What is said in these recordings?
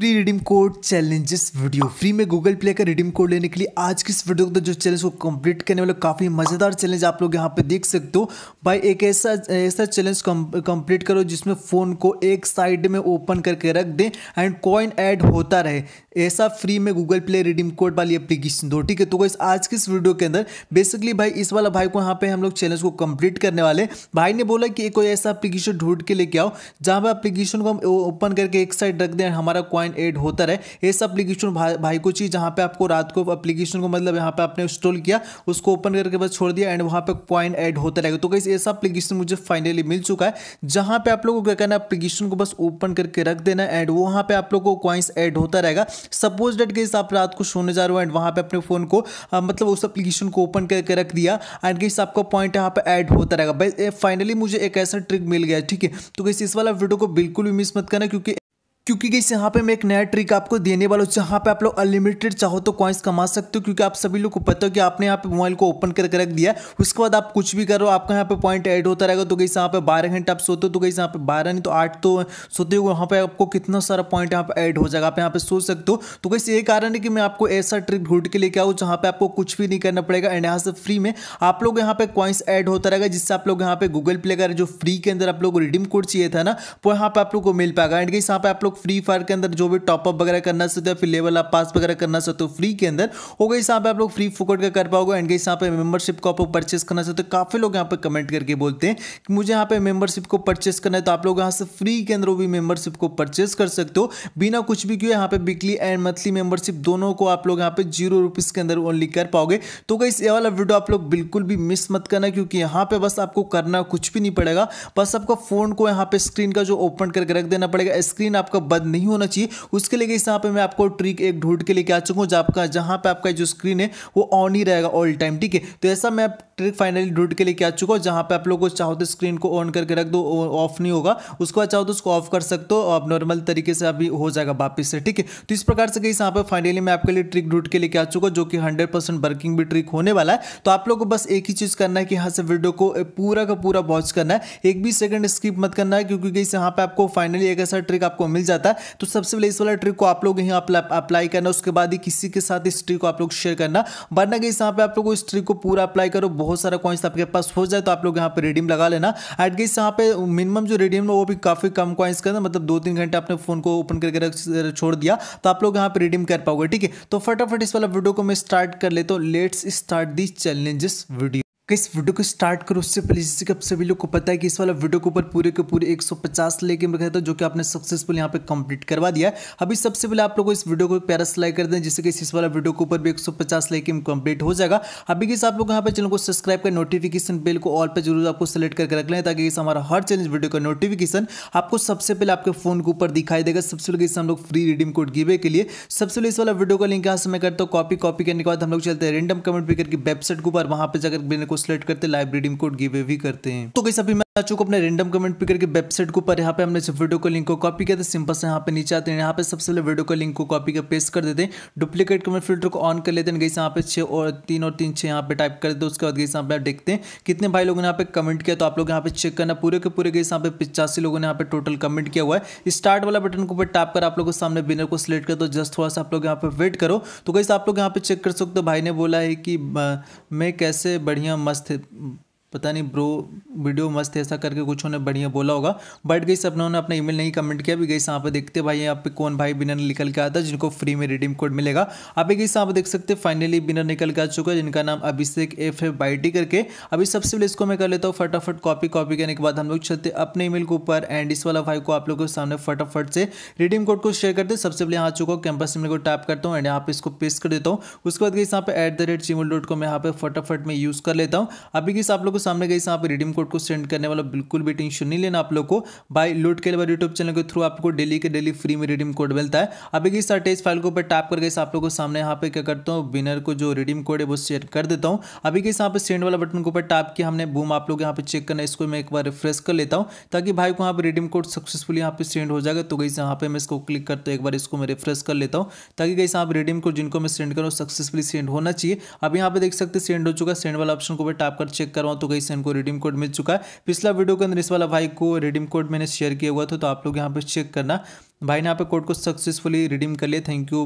free redeem code challenges video free में Google Play का redeem code लेने के लिए आज की इस वीडियो के जो चैलेंज को कंप्लीट करने वाले काफ़ी मज़ेदार चैलेंज आप लोग यहाँ पे देख सकते हो भाई एक ऐसा ऐसा चैलेंज कंप्लीट करो जिसमें फ़ोन को एक साइड में ओपन करके रख दें एंड कॉइन ऐड होता रहे ऐसा फ्री में गूगल प्ले रिडीम कोड वाली एप्लीकेशन दो ठीक है तो इस आज की इस वीडियो के अंदर बेसिकली भाई इस वाला भाई को यहाँ पर हम लोग चैलेंज को कम्प्लीट करने वाले भाई ने बोला कि कोई ऐसा एप्लीकेशन ढूंढ के लेके आओ जहाँ पर एप्लीकेशन को हम ओपन करके एक साइड रख दें हमारा कॉइन पॉइंट एड होता रहे इस अप्लीकेशन भाई, भाई को चीज जहाँ पे आपको रात को अप्लीकेशन को मतलब यहाँ पे आपने इंस्टॉल किया उसको ओपन करके बस छोड़ दिया एंड वहाँ पे पॉइंट एड होता रहेगा तो कहीं ऐसा अप्लीकेशन मुझे फाइनली मिल चुका है जहाँ पे आप लोगों को क्या करना अप्लीकेशन को बस ओपन करके रख देना एंड वहाँ पे आप लोग को कॉइंस एड होता रहेगा सपोज डेट के आप रात को सोने जा रहे हो एंड वहाँ पे अपने फ़ोन को मतलब उस अप्लीकेशन को ओपन करके रख दिया एंड कहीं आपका पॉइंट यहाँ पे एड होता रहेगा भाई फाइनली मुझे एक ऐसा ट्रिक मिल गया ठीक है तो कहीं इस वाला वीडियो को बिल्कुल भी मिस मत करना क्योंकि क्योंकि गई यहाँ पे मैं एक नया ट्रिक आपको देने वाला हूँ जहाँ पे आप लोग अनलिमिटेड चाहो तो कॉइन्स कमा सकते हो क्योंकि आप सभी लोग को पता हो कि आपने यहाँ पे मोबाइल को ओपन करके रख दिया उसके बाद आप कुछ भी करो आपका यहाँ पे पॉइंट ऐड होता रहेगा तो गई यहाँ पे बारह घंटे आप सोते हो तो गई यहाँ पे बारह नहीं तो आठ तो सोते हो वहाँ पे आपको कितना सारा पॉइंट यहाँ पे ऐड हो जाएगा आप यहाँ पे सो सकते हो तो गई ये कारण है कि मैं आपको ऐसा ट्रिक ढूंढ के लेके आऊँ जहाँ पे आपको कुछ भी नहीं करना पड़ेगा एंड यहाँ से फ्री में आप लोग यहाँ पे कॉइन्स ऐड होता रहेगा जिससे आप लोग यहाँ पे गूगल प्ले कर जो फ्री के अंदर आप लोग रिडीम कोड चाहिए था ना वो यहाँ पे आप लोग को मिल पाएगा एंड गई यहाँ पे आप लोग लोग फ्री फायर के अंदर जो भी टॉपअप वगैरह करना चाहते हो फिर लेवल आप पास वगैरह करना चाहते हो फ्री के अंदर हो गई यहाँ पे आप लोग फ्री फुकट का कर पाओगे एंड गई यहाँ पे मेंबरशिप को आप लोग परचेस करना चाहते हो काफ़ी लोग यहाँ पे कमेंट करके बोलते हैं कि मुझे यहाँ पे मेंबरशिप को परचेस करना है तो आप लोग यहाँ से फ्री के अंदर भी मेंबरशिप को परचेस कर सकते हो बिना कुछ भी क्यों यहाँ पे वीकली एंड मंथली मेंबरशिप दोनों को आप लोग यहाँ पे जीरो रुपीज़ के अंदर ओनली कर पाओगे तो गई ये वाला वीडियो आप लोग बिल्कुल भी मिस मत करना क्योंकि यहाँ पे बस आपको करना कुछ भी नहीं पड़ेगा बस आपका फ़ोन को यहाँ पे स्क्रीन का जो ओपन करके रख देना पड़ेगा स्क्रीन आपका बंद नहीं होना चाहिए उसके लिए यहाँ पे मैं आपको ट्रिक एक ढूंढ के लेके आ चुका हूँ आपका जहाँ पे आपका जो स्क्रीन है वो ऑन ही रहेगा ऑल टाइम ठीक है तो ऐसा मैं ट्रिक फाइनली ढूंढ के लेके आ चुका हूँ जहाँ पे आप लोग को चाहो तो स्क्रीन को ऑन करके रख दो ऑफ नहीं होगा उसके बाद चाहो तो उसको ऑफ कर सकते हो आप नॉर्मल तरीके से अभी हो जाएगा वापस से ठीक है तो इस प्रकार से कहीं यहाँ पर फाइनली मैं आपके लिए ट्रिक ढूंढ के लेके आ चुका हूँ जो कि हंड्रेड वर्किंग भी ट्रिक होने वाला है तो आप लोग को बस एक ही चीज़ करना है कि यहाँ से वीडियो को पूरा का पूरा वॉच करना है एक भी सेकंड स्किप मत करना है क्योंकि कहीं यहाँ पर आपको फाइनली एक ऐसा ट्रिक आपको मिल जाता जाता है तो सबसे पहले इस वाला ट्रिक को आप लोग यहाँ अप्लाई करना उसके बाद ही किसी के साथ इस ट्रिक को आप लोग शेयर करना वरना कि यहाँ पे आप लोग इस ट्रिक को पूरा अप्लाई करो बहुत सारा कॉइन्स आपके पास हो जाए तो आप लोग यहाँ पर रिडीम लगा लेना एट गई यहाँ पे मिनिमम जो रिडीम वो भी काफ़ी कम कॉइन्स का मतलब दो तीन घंटे आपने फोन को ओपन करके रख छोड़ दिया तो आप लोग यहाँ पर रिडीम कर पाओगे ठीक है तो फटाफट इस वाला वीडियो को मैं स्टार्ट कर लेता हूँ let's start the challenges video इस वीडियो को स्टार्ट करो उससे पहले जैसे कि आप सभी लोग को पता है कि इस वाला वीडियो के ऊपर पूरे के पूरे 150 लेके रखा था जो कि आपने सक्सेसफुल यहाँ पे कंप्लीट करवा दिया अभी सबसे पहले आप लोगों को इस वीडियो को प्यारा लाइक कर दें जिससे कि इस वाला वीडियो के ऊपर भी 150 लेके कंप्लीट हो जाएगा अभी किस आप लोग यहाँ पे चैनल को सब्सक्राइब कर नोटिफिकेशन बिल को ऑल पर जरूर आपको सेलेक्ट करके रख लें ताकि इस हमारा हर चैनल वीडियो का नोटिफिकेशन आपको सबसे पहले आपके फोन के ऊपर दिखाई देगा सबसे पहले हम लोग फ्री रिडीम कोड गिवे के लिए सबसे पहले इस वाला वीडियो का लिंक यहाँ से मैं करता हूँ कॉपी कॉपी करने के बाद हम लोग चलते हैं रेंडम कमेंट भी करके वेबसाइट के ऊपर वहाँ पर जाकर को सिलेक्ट करते लाइब्रेरी रिडीम कोड गिव भी करते हैं तो कैसे अभी आ चुका अपने रेंडम कमेंट पिक करके वेबसाइट के ऊपर यहाँ पे हमने वीडियो को लिंक को कॉपी किया था सिंपल से यहाँ पे नीचे आते हैं यहाँ पे सबसे पहले वीडियो को लिंक को कॉपी कर पेस्ट कर देते हैं डुप्लीकेट कमेंट फिल्टर को ऑन कर लेते हैं गई यहाँ पे छः और तीन और तीन छः यहाँ पे टाइप कर देते उसके बाद गई यहाँ पे आप देखते हैं कितने भाई लोगों ने यहाँ पे कमेंट किया तो आप लोग यहाँ पे चेक करना पूरे के पूरे गई यहाँ पे पिचासी लोगों ने यहाँ पे टोटल कमेंट किया हुआ है स्टार्ट वाला बटन के ऊपर टैप कर आप लोग सामने बिनर को सिलेक्ट कर दो जस्ट थोड़ा सा आप लोग यहाँ पे वेट करो तो गई आप लोग यहाँ पे चेक कर सकते हो भाई ने बोला है कि मैं कैसे बढ़िया मस्त पता नहीं ब्रो वीडियो मस्त ऐसा करके कुछ उन्होंने बढ़िया बोला होगा बट गई सब उन्होंने अपना ईमेल नहीं कमेंट किया अभी गई यहाँ देखते भाई यहाँ पे कौन भाई बिनर निकल के आता है जिनको फ्री में रिडीम कोड मिलेगा अभी गई यहाँ देख सकते फाइनली बिनर निकल के आ चुका है जिनका नाम अभिषेक एफ है बाइटी करके अभी सबसे पहले इसको मैं कर लेता हूँ फटाफट कॉपी कॉपी करने के बाद हम लोग चलते अपने ईमेल के ऊपर एंड इस वाला भाई को आप लोगों के सामने फटाफट से रिडीम कोड को शेयर करते सबसे पहले यहाँ चुका हूँ कैंपस ईमेल को टैप करता हूँ एंड यहाँ पे इसको पेस्ट कर देता हूँ उसके बाद गई यहाँ पे at the rate Gmail dot को मैं यहाँ पे फटाफट में यूज़ कर लेता हूँ अभी किस आप लोगों सामने गई यहाँ पर रिडीम कोड को सेंड करने वाला बिल्कुल भी टेंशन नहीं लेना आप लोग को बाई लूट के बाद यूट्यूब चैनल के थ्रू आपको डेली के डेली फ्री में रिडीम कोड मिलता है अभी गई सर टेस्ट फाइल को ऊपर टैप करके आप लोग को सामने यहाँ पे क्या करता हूँ विनर को जो रिडीम कोड है वो शेयर कर देता हूँ अभी किस यहाँ पर सेंड वाला बटन के ऊपर टैप किया हमने बूम आप लोग यहाँ पे चेक करना इसको मैं एक बार रिफ्रेश कर लेता हूँ ताकि भाई को यहाँ पर रिडीम कोड सक्सेसफुल यहाँ पे सेंड हो जाएगा तो गई यहाँ पे मैं इसको क्लिक करता हूँ एक बार इसको मैं रिफ्रेश कर लेता हूँ ताकि कहीं यहाँ पर रिडीम कोड जिनको मैं सेंड करूँ सक्सेसफुली सेंड होना चाहिए अब यहाँ पे देख सकते सेंड हो चुका सेंड वाला ऑप्शन को टैप कर चेक करवाऊँ तो इस को रिडीम कोड मिल चुका है पिछला वीडियो के अंदर इस वाला भाई को रिडीम कोड मैंने शेयर किया हुआ था तो आप लोग यहाँ पर चेक करना भाई ने यहाँ पे कोड को सक्सेसफुली रिडीम कर लिया थैंक यू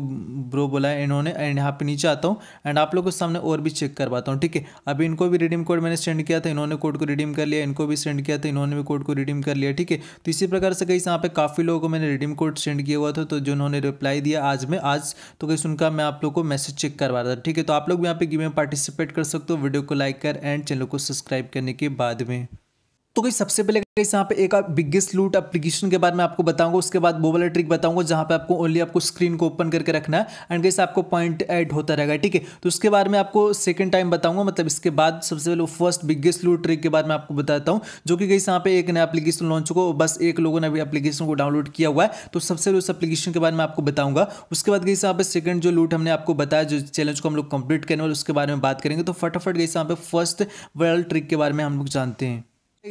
ब्रो बोला है इन्होंने एंड यहाँ पे नीचे आता हूँ एंड आप लोगों के सामने और भी चेक करवाता हूँ ठीक है अभी इनको भी रिडीम कोड मैंने सेंड किया था इन्होंने कोड को रिडीम कर लिया इनको भी सेंड किया था इन्होंने भी कोड को रिडीम कर लिया ठीक है तो इसी प्रकार से कहीं यहाँ पे काफ़ी लोगों को मैंने रिडीम कोड सेंड किया हुआ था तो जिन्होंने रिप्लाई दिया आज में आज तो कहीं उनका मैं आप लोग को मैसेज चेक करवा रहा था ठीक है तो आप लोग भी यहाँ पे गेम में पार्टिसिपेट कर सकते हो वीडियो को लाइक कर एंड चैनल को सब्सक्राइब करने के बाद में तो गई सबसे पहले गाइस यहाँ पे एक बिगेस्ट लूट एप्लीकेशन के बारे में आपको बताऊंगा उसके बाद वो वाला ट्रिक बताऊंगा जहाँ पे आपको ओनली आपको स्क्रीन को ओपन करके रखना है एंड गाइस आपको पॉइंट ऐड होता रहेगा ठीक है तो उसके बारे में आपको सेकंड टाइम बताऊंगा मतलब इसके बाद सबसे पहले फर्स्ट बिगेस्ट लूट ट्रिक के बारे में आपको बताता हूँ जो कि गई यहाँ पे एक नया एप्लीकेशन लॉन्च हुआ बस एक लोगों ने अभी एप्लीकेशन को डाउनलोड किया हुआ है तो सबसे पहले उस एप्लीकेशन के बारे में आपको बताऊंगा उसके बाद गई यहाँ पे सेकंड जो लूट हमने आपको बताया जो चैलेंज को हम लोग कंप्लीट करने वाले उसके बारे में बात करेंगे तो फटाफट गई यहाँ पे फर्स्ट वर्ल्ड ट्रिक के बारे में हम लोग जानते हैं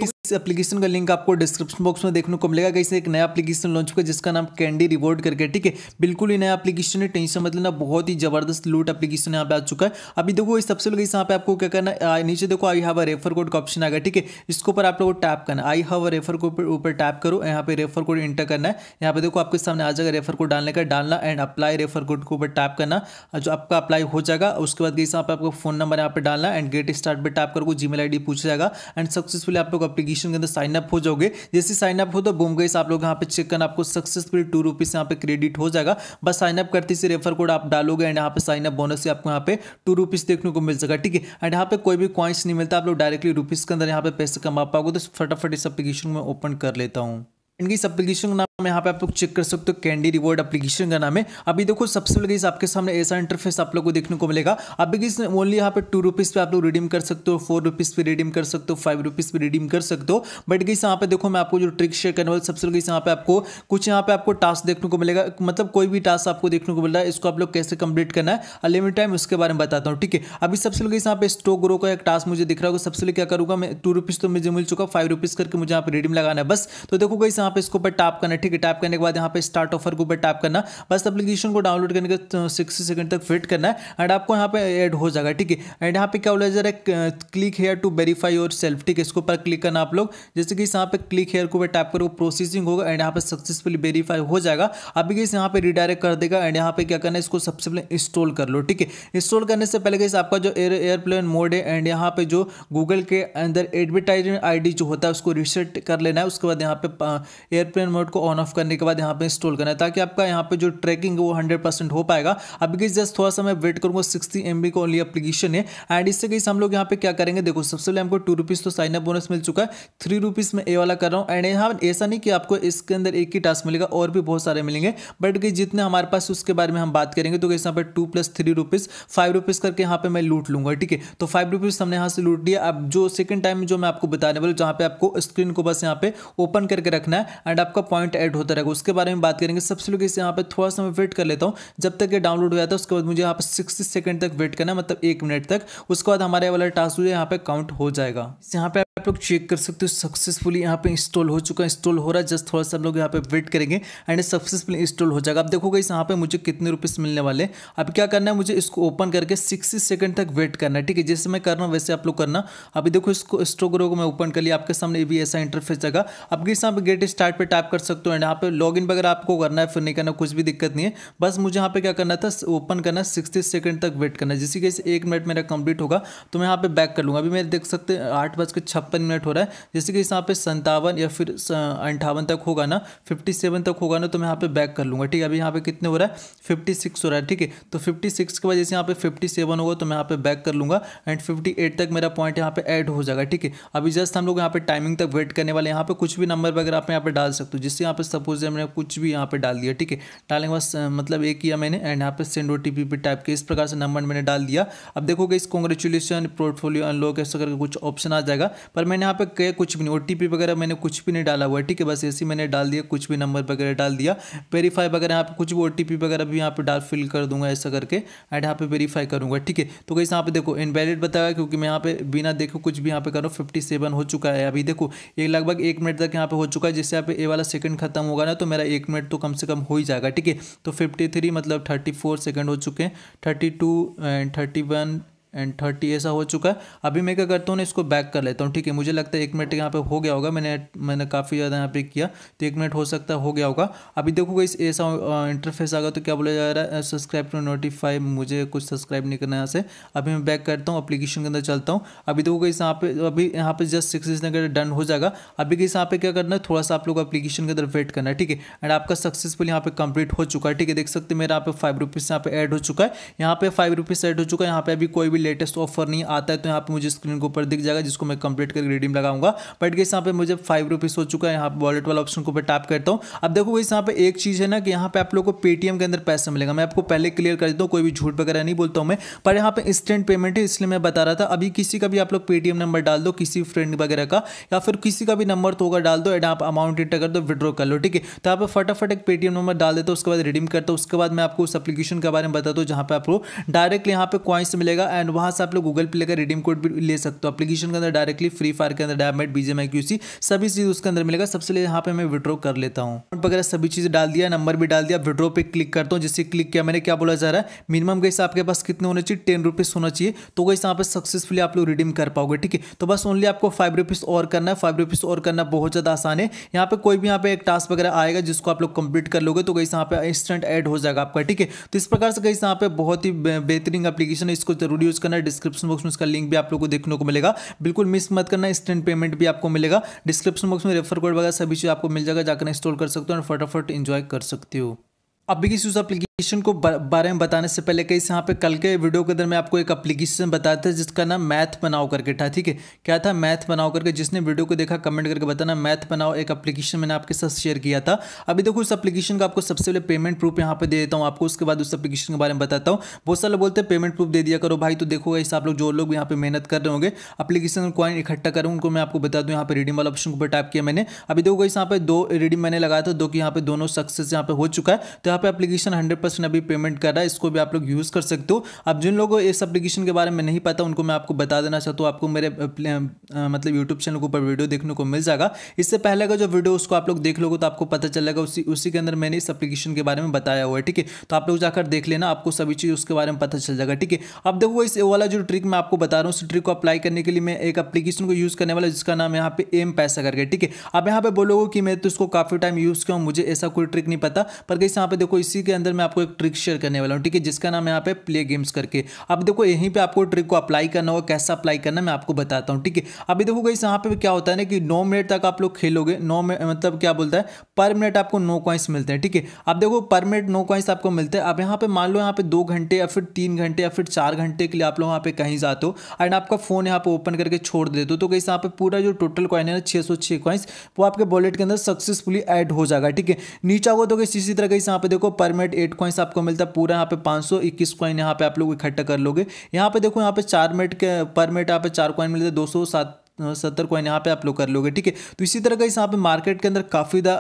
इस एप्लीकेशन का लिंक आपको डिस्क्रिप्शन बॉक्स में देखने को मिलेगा कैसे एक नया एप्लीकेशन लॉन्च हुआ जिसका नाम कैंडी रिवॉर्ड करके ठीक है बिल्कुल ही नया एप्लीकेशन है टेंशन मत लेना बहुत ही जबरदस्त लूट एप्लीकेशन यहाँ पे आ चुका है अभी देखो इस सबसे लोग यहाँ पे आपको क्या करना है नीचे देखो I have a refer code का ऑप्शन आ गया ठीक है इसके ऊपर आप लोग टैप करना I have a refer code ऊपर टैप करो यहाँ पे रेफर कोड इंटर करना है यहाँ पे देखो आपके सामने आ जाएगा रेफर कोड डालने का डालना एंड अप्लाई रेफर कोड के ऊपर टैप करना जो आपका अप्लाई हो जाएगा उसके बाद यहाँ पे आपको फोन नंबर यहाँ पे डालना एंड गेट स्टार्ट पर टैप करो जी मेल पूछ जाएगा एंड सक्सेसफुली आप लोग एप्लीकेशन के अंदर साइन अप हो जाओगे जैसे साइन अप हो तो बूम गई आप लोग यहाँ पे चेक करना आपको सक्सेसफुल टू रुपीज़ यहाँ पे क्रेडिट हो जाएगा बस साइन अप करते से रेफर कोड आप डालोगे एंड यहाँ पे साइन अप बोनस से आपको यहाँ पे टू रुपीज़ देखने को मिल जाएगा ठीक है एंड यहाँ पे कोई भी क्वाइंस नहीं मिलता आप लोग डायरेक्टली रुपीज़ के अंदर यहाँ पे पैसे कमा पाओगे तो फटाफट इस एप्लीकेशन में ओपन कर लेता हूँ इनकी इस एप्लीकेशन का नाम यहाँ पे आप लोग चेक कर सकते हो कैंडी रिवॉर्ड एप्लीकेशन का नाम है अभी देखो सबसे पहले आपके सामने ऐसा इंटरफेस आप लोग को देखने को मिलेगा अभी किस ओनली यहाँ पे टू रुपीज़ पे आप लोग रिडीम कर सकते हो फोर रुपीज़ पे रिडीम कर सकते हो फाइव रुपीज़ पे रिडीम कर सकते हो बट गई यहाँ पे देखो मैं आपको जो ट्रिक शेयर करने वाला सबसे पहले यहाँ पे आपको कुछ यहाँ पे आपको टास्क देखने को मिलेगा मतलब कोई भी टास्क आपको देखने को मिल रहा है इसको आप लोग कैसे कंप्लीट करना है अलिमिट टाइम उसके बारे में बताता हूँ ठीक है अभी सबसे पहले यहाँ पे स्टोक ग्रो का एक टास्क मुझे दिख रहा होगा सबसे पहले क्या करूँगा मैं टू रुपीज़ तो मुझे मिल चुका फाइव रुपीज़ करके मुझे यहाँ पे रिडीम लगाना है बस तो देखो गाइस यहाँ पे इसके ऊपर टैप करना है ठीक है टैप करने के बाद यहाँ पे स्टार्ट ऑफर के ऊपर टैप करना बस एप्लीकेशन को डाउनलोड करने के सिक्सटी सेकंड uh, तक वेट करना है एंड आपको यहाँ पे ऐड हो जाएगा ठीक है एंड यहाँ पे क्या बोला जरा click here to verify yourself ठीक है इसके ऊपर क्लिक करना आप लोग जैसे कि यहाँ पे क्लिक हेयर के ऊपर टैप करो प्रोसेसिंग होगा एंड यहाँ पे सक्सेसफुली वेरीफाई हो जाएगा अभी गई यहाँ पे रिडायरेक्ट कर देगा एंड यहाँ पे क्या करना है इसको सबसे पहले इंस्टॉल कर लो ठीक है इंस्टॉल करने से पहले गई आपका जो एयरप्लेन मोड है एंड यहाँ पे जो गूगल के अंदर एडवर्टाइजमेंट आईडी जो होता है उसको रिसेट कर लेना है उसके बाद यहाँ पे uh, एयरप्लेन मोड को ऑन ऑफ करने के बाद यहाँ पे इंस्टॉल करना है ताकि आपका यहाँ पे जो ट्रैकिंग है वो हंड्रेड परसेंट हो पाएगा अभी गई जस्ट थोड़ा सा मैं वेट करूँगा सिक्सटी एम बी का ओनली अपलीकेशन है एंड इससे कहीं हम लोग यहाँ पे क्या करेंगे देखो सबसे पहले हमको टू रुपीज़ तो साइनअप बोनस मिल चुका है थ्री रुपीज़ में ए वाला कर रहा हूँ एंड यहाँ ऐसा नहीं कि आपको इसके अंदर एक ही टास्क मिलेगा और भी बहुत सारे मिलेंगे बट गई जितने हमारे पास उसके बारे में हम बात करेंगे तो यहाँ पर two plus three rupees five rupees करके यहाँ पर मैं लूट लूँगा ठीक है तो फाइव रुपीज़ हमने यहाँ से लूट लिया अब जो सेकंड टाइम जो मैं आपको बताने वाला जहाँ पे आपको स्क्रीन को बस यहाँ पे ओपन करके रखना है एंड आपका पॉइंट ऐड होता रहेगा उसके बारे में बात करेंगे सबसे लोग इसे यहाँ पर थोड़ा सा मैं वेट कर लेता हूँ जब तक ये डाउनलोड हो जाता है उसके बाद मुझे यहाँ पर सिक्सटी सेकेंड तक वेट करना है मतलब एक मिनट तक उसके बाद हमारे वाला टास्क जो है यहाँ पर काउंट हो जाएगा यहाँ पे आप लोग चेक कर सकते हो सक्सेसफुली यहाँ पे इंस्टॉल हो चुका है इंस्टॉल हो रहा है जस्ट थोड़ा सा हम लोग यहाँ पे वेट करेंगे एंड सक्सेसफुली इंस्टॉल हो जाएगा आप देखोगे इस यहाँ पे मुझे कितने रुपीस मिलने वाले अब क्या करना है मुझे इसको ओपन करके 60 सेकंड तक वेट करना है ठीक है जैसे मैं कर रहा हूँ वैसे आप लोग करना अभी देखो इसको स्टोग्रो को मैं ओपन कर लिया आपके सामने भी ऐसा इंटरफेस जगह अब इस यहाँ पे गेट स्टार्ट पर टाइप कर सकते हो एंड यहाँ पे लॉग इन वगैरह आपको करना है फिर नहीं करना कुछ भी दिक्कत नहीं है बस मुझे यहाँ पे क्या करना था ओपन करना है सिक्सटी सेकंड तक वेट करना है जिसकी वजह से एक मिनट मेरा कंप्लीट होगा तो मैं यहाँ पे बैक कर लूँगा अभी मेरे देख सकते आठ बज के छप्पन मिनट हो रहा है जैसे कि यहाँ पे संतावन या फिर अंठावन तक होगा ना फिफ्टी सेवन तक होगा ना तो मैं यहाँ पे बैक कर लूँगा ठीक है अभी यहाँ पे कितने हो रहा है फिफ्टी सिक्स हो रहा है ठीक है तो फिफ्टी सिक्स के बाद जैसे यहाँ पे फिफ्टी सेवन होगा तो मैं यहाँ पे बैक कर लूँगा एंड फिफ्टी एट तक मेरा पॉइंट यहाँ पे ऐड हो जाएगा ठीक है अभी जस्ट हम लोग यहाँ पे टाइमिंग तक वेट करने वाले यहाँ पे कुछ भी नंबर वगैरह आप यहाँ पे डाल सकते हो जिससे यहाँ पे सपोज मैंने कुछ भी यहाँ पे डाल दिया ठीक है डालने के बाद मतलब एक किया मैंने एंड यहाँ पे send O T P type के इस प्रकार से नंबर मैंने डाल दिया अब देखोगे इस कॉन्ग्रेचुलेसन पोर्टफोलियो अनलॉक ऐसा करके कुछ ऑप्शन आ जाएगा पर मैंने यहाँ पे कुछ भी नहीं ओ वगैरह मैंने कुछ भी नहीं डाला हुआ है ठीक है बस ऐसे मैंने डाल दिया कुछ भी नंबर वगैरह डाल दिया वेरीफाई वगैरह यहाँ पे कुछ भी ओ वगैरह भी यहाँ पे डाल फिल कर दूंगा ऐसा करके एंड यहाँ पे वेरीफाई करूँगा ठीक है तो कैसे यहाँ पे देखो इनवैलिड बताया क्योंकि मैं यहाँ पे बिना देखो कुछ भी यहाँ पे करूँ फिफ्टी सेवन हो चुका है अभी देखो ये लगभग एक मिनट तक यहाँ पे हो चुका है जिससे यहाँ पे ए वाला सेकंड खत्म होगा ना तो मेरा एक मिनट तो कम से कम हो ही जाएगा ठीक है तो फिफ्टी थ्री मतलब थर्टी फोर सेकंड हो चुके हैं thirty two and thirty one and thirty ऐसा हो चुका है अभी मैं क्या करता हूँ ना इसको बैक कर लेता हूँ ठीक है मुझे लगता है एक मिनट यहाँ पे हो गया होगा मैंने मैंने काफ़ी ज़्यादा यहाँ पे किया तो एक मिनट हो सकता है हो गया होगा अभी देखोगे इस ऐसा इंटरफेस आ गया तो क्या बोला जा रहा है सब्सक्राइब टू नोटिफाई मुझे कुछ सब्सक्राइब नहीं करना यहाँ से अभी मैं बैक करता हूँ अप्लीकेशन के अंदर चलता हूँ अभी देखोगे इस यहाँ पे अभी यहाँ पे जस्ट सिक्स अगर डन हो जाएगा अभी किस यहाँ पे क्या करना है थोड़ा सा आप लोग अप्लीकेशन के अंदर वेट करना है ठीक है एंड आपका सक्सेसफुल यहाँ पे कंप्लीट हो चुका है ठीक है देख सकते मेरा यहाँ पे फाइव रुपीज़ यहाँ पे ऐड हो चुका है यहाँ पे फाइव रुपीज़ ऐड हो चुका है यहाँ पे अभी कोई भी लेटेस्ट ऑफर नहीं आता है तो यहाँ पे मुझे स्क्रीन के ऊपर दिख जाएगा जिसको मैं कंप्लीट करके रिडीम लगाऊंगा बट गई यहाँ पे मुझे फाइव रुपीज़ हो चुका है यहाँ पर वॉलेट वाला ऑप्शन को ऊपर टैप करता हूँ अब देखो गई यहाँ पे एक चीज़ है ना कि यहाँ पे आप लोग को पेटीएम के अंदर पैसा मिलेगा मैं आपको पहले क्लियर कर देता हूँ कोई भी झूठ वगैरह नहीं बोलता हूँ मैं पर यहाँ पे इंस्टेंट पेमेंट है इसलिए मैं बता रहा था अभी किसी का भी आप लोग पेटीएम नंबर डाल दो किसी फ्रेंड वगैरह का या फिर किसी का भी नंबर तो होगा डाल दो एंड आप अमाउंट इंटर कर दो विड्रॉ कर लो ठीक है तो यहाँ पर फटाफट एक पेटीएम नंबर डाल देते उसके बाद रिडीम करता हूँ उसके बाद मैं आपको उस एप्लीकेशन के बारे में बता दो जहाँ पे आपको डायरेक्टली यहाँ पे क्वाइंस मिलेगा एंड एंड वहां से आप लोग गूगल प्ले का रिडीम कोड भी ले सकते हो अपलीकेशन के अंदर डायरेक्टली फ्री फायर के अंदर डायमेट बीजेम आई सभी चीज़ उसके अंदर मिलेगा सबसे पहले यहाँ पे मैं विड्रॉ कर लेता हूँ वगैरह सभी चीज डाल दिया नंबर भी डाल दिया विड्रॉ पे क्लिक करता हूँ जिससे क्लिक किया मैंने क्या बोला जा रहा है मिनिमम कैसे आपके पास कितने होने चाहिए टेन रुपीज़ होना चाहिए तो कैसे यहाँ पे सक्सेसफुली आप लोग रिडीम कर पाओगे ठीक है तो बस ओनली आपको फाइव रुपीज़ और करना है फाइव रुपीज़ और करना बहुत ज़्यादा आसान है यहाँ पे कोई भी यहाँ पे एक टास्क वगैरह आएगा जिसको आप लोग कंप्लीट कर लोगे तो गई यहाँ पे इंस्टेंट एड हो जाएगा आपका ठीक है तो इस प्रकार से गई यहाँ पे बहुत ही बेहतरीन अपलीकेशन है इसको जरूरी यूज़ यूज़ करना डिस्क्रिप्शन बॉक्स में इसका लिंक भी आप लोग को देखने को मिलेगा बिल्कुल मिस मत करना इंस्टेंट पेमेंट भी आपको मिलेगा डिस्क्रिप्शन बॉक्स में रेफर कोड वगैरह सभी चीज़ आपको मिल जाएगा जाकर इंस्टॉल कर सकते हो और फटाफट इंजॉय कर सकते हो अभी किसी उस एप्लीकेशन को बारे में बताने से पहले कहीं यहाँ पे कल के वीडियो के अंदर मैं आपको एक एप्लीकेशन बताया था जिसका नाम मैथ बनाओ करके था ठीक है क्या था मैथ बनाओ करके जिसने वीडियो को देखा कमेंट करके बताना मैथ बनाओ एक एप्लीकेशन मैंने आपके साथ शेयर किया था अभी देखो उस एप्लीकेशन का आपको सबसे पहले पेमेंट प्रूफ यहाँ पे दे देता हूँ आपको उसके बाद उस एप्लीकेशन के बारे में बताता हूँ बहुत सारे बोलते हैं पेमेंट प्रूफ दे दिया करो भाई तो देखो ऐसे आप लोग जो लोग यहाँ पे मेहनत कर रहे होंगे अपलीकेशन कॉइन इकट्ठा करूँ उनको मैं आपको बता दूँ यहाँ पर रिडीम वाला ऑप्शन को टाइप किया मैंने अभी देखो इस यहाँ पे दो रिडीम मैंने लगाया था दो कि यहाँ पे दोनों सक्सेस यहाँ पे हो चुका है तो जहाँ पे एप्लीकेशन 100 परसेंट अभी पेमेंट कर रहा है इसको भी आप लोग यूज़ कर सकते हो अब जिन लोगों इस एप्लीकेशन के बारे में नहीं पता उनको मैं आपको बता देना चाहता हूँ आपको मेरे मतलब यूट्यूब चैनल के ऊपर वीडियो देखने को मिल जाएगा इससे पहले का जो वीडियो उसको आप लोग देख लोगे तो आपको पता चलेगा उसी उसी के अंदर मैंने इस एप्लीकेशन के बारे में बताया हुआ है ठीक है तो आप लोग जाकर देख लेना आपको सभी चीज़ उसके बारे में पता चल जाएगा ठीक है अब देखो इस वाला जो ट्रिक मैं आपको बता रहा हूँ उस ट्रिक को अप्लाई करने के लिए मैं एक एप्लीकेशन को यूज़ करने वाला जिसका नाम यहाँ पे एम पैसा करके ठीक है अब यहाँ पे बोलोगे कि मैं तो इसको काफ़ी टाइम यूज़ किया मुझे ऐसा कोई ट्रिक नहीं पता पर कहीं यहाँ पे देखो इसी के अंदर मैं आपको एक ट्रिक शेयर करने वाला हूँ ठीक है जिसका नाम यहाँ पे प्ले गेम्स करके अब देखो यहीं पे आपको ट्रिक को अप्लाई करना होगा कैसा अप्लाई करना मैं आपको बताता हूँ ठीक है अभी देखो गई यहाँ पे क्या होता है ना कि नौ मिनट तक आप लोग खेलोगे नौ मतलब क्या बोलता है पर मिनट आपको नो कॉइंस मिलते हैं ठीक है अब देखो पर मिनट नो कॉइंस आपको मिलते हैं अब यहाँ पे मान लो यहाँ पे दो घंटे या फिर तीन घंटे या फिर चार घंटे के लिए आप लोग यहाँ पे कहीं जाते हो एंड आपका फ़ोन यहाँ पे ओपन करके छोड़ देते हो तो कैसे यहाँ पे पूरा जो टोटल कॉइन है ना छः सौ वो आपके वॉलेट के अंदर सक्सेसफुली एड हो जाएगा ठीक है नीचा होगा तो कैसे इसी तरह कैसे यहाँ पे देखो पर मिनट एट क्वाइंस आपको मिलता है पूरा यहाँ पे पाँच सौ इक्कीस कॉइन यहाँ पे आप लोग इकट्ठा कर लोगे यहाँ पे देखो यहाँ पे चार मिनट के पर मिनट यहाँ पे चार कॉइन मिलते हैं दो सौ सात सत्तर कॉइन यहाँ पे आप लोग कर लोगे ठीक है तो इसी तरह का इस यहाँ पे मार्केट के अंदर काफ़ी दा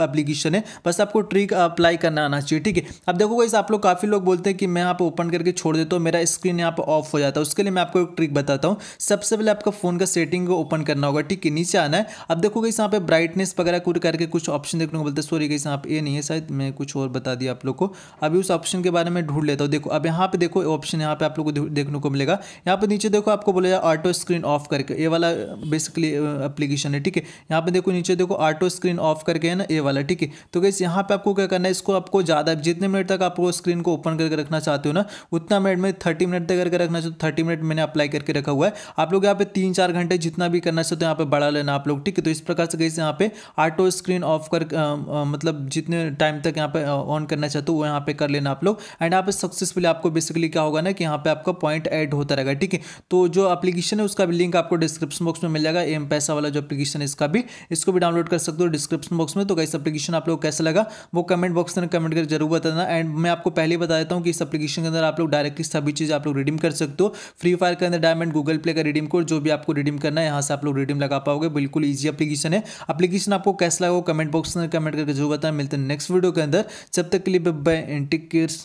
एप्लीकेशन है बस आपको ट्रिक अप्लाई करना आना चाहिए ठीक है अब देखो इस आप लोग काफ़ी लोग बोलते हैं कि मैं यहाँ पे ओपन करके छोड़ देता हूँ मेरा स्क्रीन यहाँ पे ऑफ हो जाता है उसके लिए मैं आपको एक ट्रिक बताता हूँ सबसे पहले आपका फ़ोन का सेटिंग को ओपन करना होगा ठीक है नीचे आना है अब देखो इस यहाँ पे ब्राइटनेस वगैरह कुछ करके कुछ ऑप्शन देखने को बोलते है सॉरी कहीं यहाँ पे ये नहीं है शायद मैं कुछ और बता दिया आप लोग को अभी उस ऑप्शन के बारे में ढूंढ लेता हूँ देखो अब यहाँ पे देखो ऑप्शन यहाँ पे आप लोग को देखने को मिलेगा यहाँ पे नीचे देखो आपको बोला ऑटो स्क्रीन ऑफ करके ये वाला बेसिकली एप्लीकेशन uh, है ठीक है यहाँ पे देखो नीचे देखो ऑटो स्क्रीन ऑफ करके है ना ये वाला ठीक है तो गैस यहाँ पे आपको क्या करना है इसको आपको ज़्यादा जितने मिनट तक आपको स्क्रीन को ओपन करके रखना चाहते हो ना उतना मिनट में थर्टी मिनट तक करके रखना चाहते हो थर्टी मिनट मैंने अप्लाई करके रखा हुआ है आप लोग यहाँ पे तीन चार घंटे जितना भी करना चाहते हो यहाँ पे बढ़ा लेना आप लोग ठीक है तो इस प्रकार से गैस यहाँ पे ऑटो स्क्रीन ऑफ कर मतलब जितने टाइम तक यहाँ पे ऑन करना चाहते हो वो यहाँ पे कर लेना आप लोग एंड यहाँ पे सक्सेसफुली आपको बेसिकली क्या होगा ना कि यहाँ पे आपका पॉइंट ऐड होता रहेगा ठीक है तो जो एप्लीकेशन है उसका भी लिंक आपको डिस्क्रिप्शन बॉक्स में मिल जाएगा एम पैसा वाला जो एप्लीकेशन है इसका भी इसको भी डाउनलोड कर सकते हो डिस्क्रिप्शन बॉक्स में तो गाइस एप्लीकेशन आप लोग कैसा लगा वो कमेंट बॉक्स में कमेंट कर जरूर बता देना एंड मैं आपको पहले बता देता हूँ कि इस एप्लीकेशन के अंदर आप लोग डायरेक्टली सभी चीज़ आप लोग रिडीम कर सकते हो फ्री फायर के अंदर डायमंड गूगल प्ले का रिडीम कोड जो भी आपको रिडीम करना है यहाँ से आप लोग रिडीम लगा पाओगे बिल्कुल ईजी एप्लीकेशन है अपलीकेशन आपको कैसा लगा वो कमेंट बॉक्स में कमेंट करके जरूर बताया मिलते हैं नेक्स्ट वीडियो के अंदर जब तक के लिए बाय केयर्स